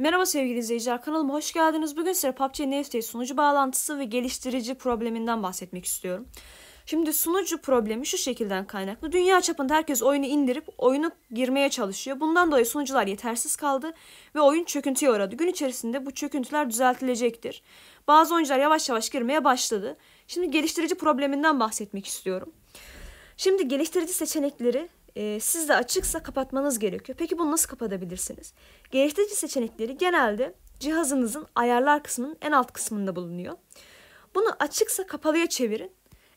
Merhaba sevgili izleyiciler, kanalıma hoş geldiniz. Bugün size PUBG NFT sunucu bağlantısı ve geliştirici probleminden bahsetmek istiyorum. Şimdi sunucu problemi şu şekilden kaynaklı. Dünya çapında herkes oyunu indirip oyunu girmeye çalışıyor. Bundan dolayı sunucular yetersiz kaldı ve oyun çöküntüye uğradı. Gün içerisinde bu çöküntüler düzeltilecektir. Bazı oyuncular yavaş yavaş girmeye başladı. Şimdi geliştirici probleminden bahsetmek istiyorum. Şimdi geliştirici seçenekleri e, de açıksa kapatmanız gerekiyor. Peki bunu nasıl kapatabilirsiniz? Geliştirici seçenekleri genelde cihazınızın ayarlar kısmının en alt kısmında bulunuyor. Bunu açıksa kapalıya çevirin.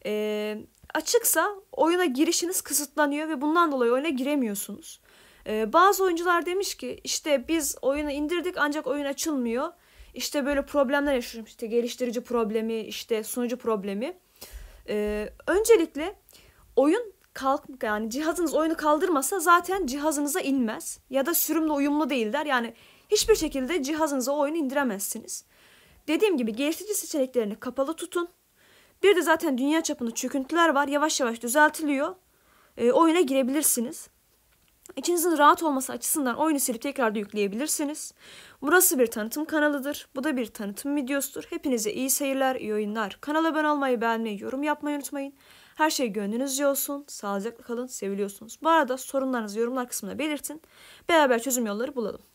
E, açıksa oyuna girişiniz kısıtlanıyor ve bundan dolayı oyuna giremiyorsunuz. E, bazı oyuncular demiş ki işte biz oyunu indirdik ancak oyun açılmıyor. İşte böyle problemler yaşıyorum. İşte geliştirici problemi, işte sunucu problemi. E, öncelikle oyun kalk yani cihazınız oyunu kaldırmasa zaten cihazınıza inmez ya da sürümle uyumlu değiller Yani hiçbir şekilde cihazınıza oyunu indiremezsiniz. Dediğim gibi geliştirici seçeneklerini kapalı tutun. Bir de zaten dünya çapında çöküntüler var. Yavaş yavaş düzeltiliyor. E, oyuna girebilirsiniz. İçinizin rahat olması açısından oyunu silip tekrar da yükleyebilirsiniz. Burası bir tanıtım kanalıdır. Bu da bir tanıtım videosudur. Hepinize iyi seyirler, iyi oyunlar. Kanala abone olmayı, beğenmeyi, yorum yapmayı unutmayın. Her şey gönlünüzce olsun. Sağlıcakla kalın. Seviliyorsunuz. Bu arada sorunlarınızı yorumlar kısmına belirtin. Beraber çözüm yolları bulalım.